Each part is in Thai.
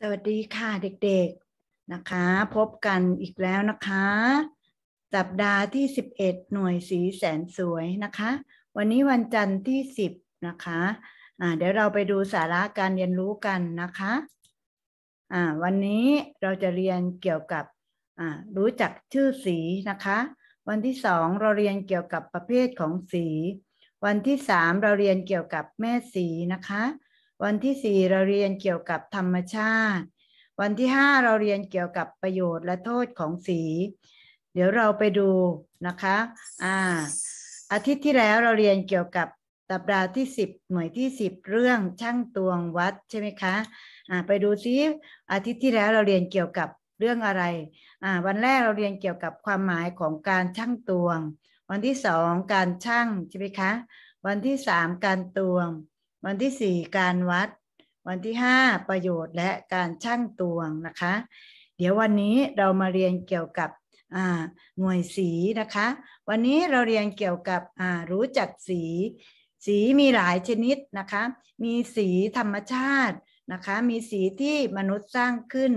สวัสดีค่ะเด็กๆนะคะ พบกันอีกแล้วนะคะ สัปดาห์ที่ 11 หน่วยสีแสนสวยนะคะ วันนี้วันจันทร์ที่ 10 นะคะะเดี๋ยวเราไปดูสาระการเรียนรู้กันนะคะะวันนี้เราจะเรียนเกี่ยวกับรู้จักชื่อสีนะคะ วันที่สองเราเรียนเกี่ยวกับประเภทของสี วันที่สามเราเรียนเกี่ยวกับแม่สีนะคะวันที่สี่เราเรียนเกี่ยวกับธรรมชาติ วันที่ห้าเราเรียนเกี่ยวกับประโยชน์และโทษของสี เดี๋ยวเราไปดูนะคะอ่าอาทิตย์ที่แล้วเราเรียนเกี่ยวกับตับดาที่สิบหน่วยที่สิบเรื่องช่างตวงวัดใช่ไหมคะอ่าไปดูซิอาทิตย์ที่แล้วเราเรียนเกี่ยวกับเรื่องอะไรอ่าวันแรกเราเรียนเกี่ยวกับความหมายของการช่างตวงวันที่สอง การช่างใช่ไหมคะวันที่สามการตวงวันที่ 4 การวัดวันที่ 5 ประโยชน์และการช่างตวงนะคะ เดี๋ยววันนี้เรามาเรียนเกี่ยวกับหน่วยสีนะคะ วันนี้เราเรียนเกี่ยวกับรู้จักสี สีมีหลายชนิดนะคะมีสีธรรมชาตินะคะ มีสีที่มนุษย์สร้างขึ้น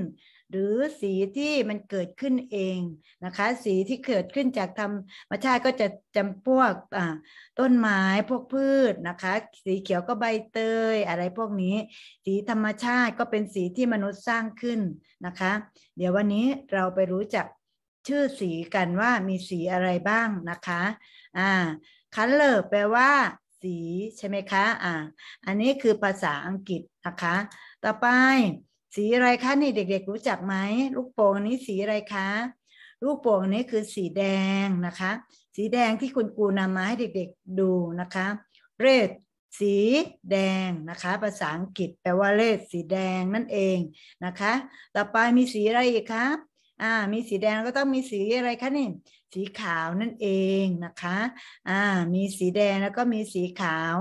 หรือสีที่มันเกิดขึ้นเองนะคะ สีที่เกิดขึ้นจากธรรมชาติก็จะจำพวกต้นไม้พวกพืชนะคะ สีเขียวก็ใบเตยอะไรพวกนี้ สีธรรมชาติก็เป็นสีที่มนุษย์สร้างขึ้นนะคะ เดี๋ยววันนี้เราไปรู้จักชื่อสีกันว่ามีสีอะไรบ้างนะคะอ่าคเลอร์แปลว่า สีใช่ไหมคะอ่าอันนี้คือภาษาอังกฤษนะคะต่อไปสีอะไรคะนี่เด็ก ๆ รู้จักไหมลูกโป่งนี้สีอะไรคะ ลูกโป่งนี้คือสีแดงนะคะ สีแดงที่คุณครูนำมาให้เด็กๆ ดูนะคะ เรดสีแดงนะคะ ภาษาอังกฤษแปลว่าเรดสีแดงนั่นเองนะคะ ต่อไปมีสีอะไรอีกครับอ่า มีสีแดงก็ต้องมีสีอะไรคะนี่สีขาวนั่นเองนะคะอ่ามีสีแดงแล้วก็มีสีขาว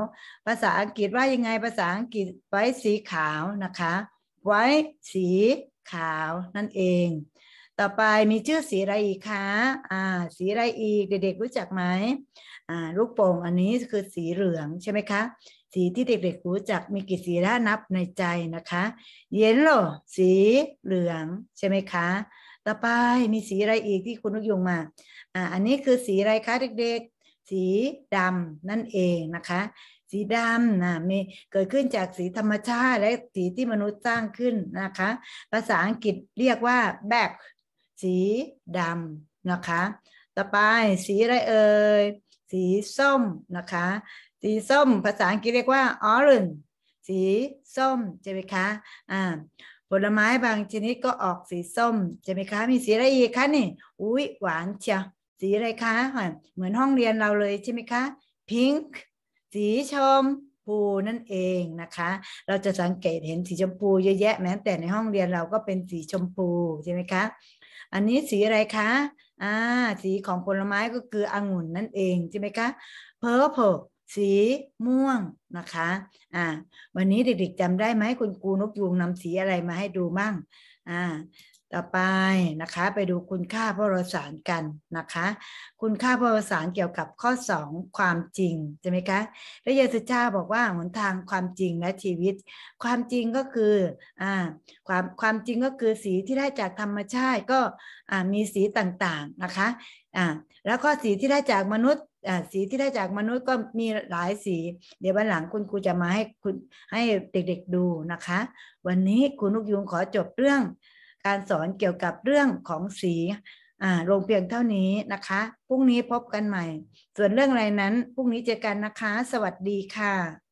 ภาษาอังกฤษว่ายังไงภาษาอังกฤษไว้สีขาวนะคะไว้สีขาวนั่นเอง ต่อไปมีชื่อสีอะไรอีกคะอ่าสีอะไรอีกเด็กๆรู้จักไหมอ่าลูกโป่งอันนี้คือสีเหลืองใช่ไหมคะสีที่เด็กๆรู้จักมีกี่สีถ้านับในใจนะคะเย็นโลสีเหลืองใช่ไหมคะต่อไปมีสีอะไรอีกที่คุณนุกยงมาอ่าอันนี้คือสีอะไรคะเด็กๆ สีดำนั่นเองนะคะสีดำนะมีเกิดขึ้นจากสีธรรมชาติและสีที่มนุษย์สร้างขึ้นนะคะ ภาษาอังกฤษเรียกว่า black สีดำนะคะ ต่อไปสีอะไรเอ่ยสีส้มนะคะ สีส้ม ภาษาอังกฤษเรียกว่า orange สีส้มใช่ไหมคะอ่าผลไม้บางชนิดก็ออกสีส้มใช่ไหมคะมีสีอะไรอีกคะนี่อุ้ยหวานเชียวสีอะไรคะเหมือนห้องเรียนเราเลยใช่ไหมคะพิงค์สีชมพูนั่นเองนะคะ เราจะสังเกตเห็นสีชมพูเยอะแยะ แม้แต่ในห้องเรียนเราก็เป็นสีชมพู ใช่ไหมคะ อันนี้สีอะไรคะ อ่า สีของผลไม้ก็คือองุ่นนั่นเองใช่ไหมคะ purple สีม่วงนะคะ อ่าวันนี้เด็กๆจำได้ไหมคุณครูนกยูงนำสีอะไรมาให้ดูบ้าง อ่าต่อไปนะคะไปดูคุณค่าพรสารกันนะคะ คุณค่าพรสารเกี่ยวกับข้อ 2 ความจริงใช่ไหมคะพระเยซูเจ้าบอกว่าหนทางความจริงและชีวิต ความจริงก็คืออ่าความความจริงก็คือสีที่ได้จากธรรมชาติก็อ่ามีสีต่างๆนะคะอ่าแล้วก็สีที่ได้จากมนุษย์สีที่ได้จากมนุษย์ก็มีหลายสี เดี๋ยววันหลังคุณครูจะมาให้คุณให้เด็กๆดูนะคะ วันนี้คุณลูกยุงขอจบเรื่องการสอนเกี่ยวกับเรื่องของสีลงเพียงเท่านี้นะคะ พรุ่งนี้พบกันใหม่ ส่วนเรื่องอะไรนั้น พรุ่งนี้เจอกันนะคะ สวัสดีค่ะ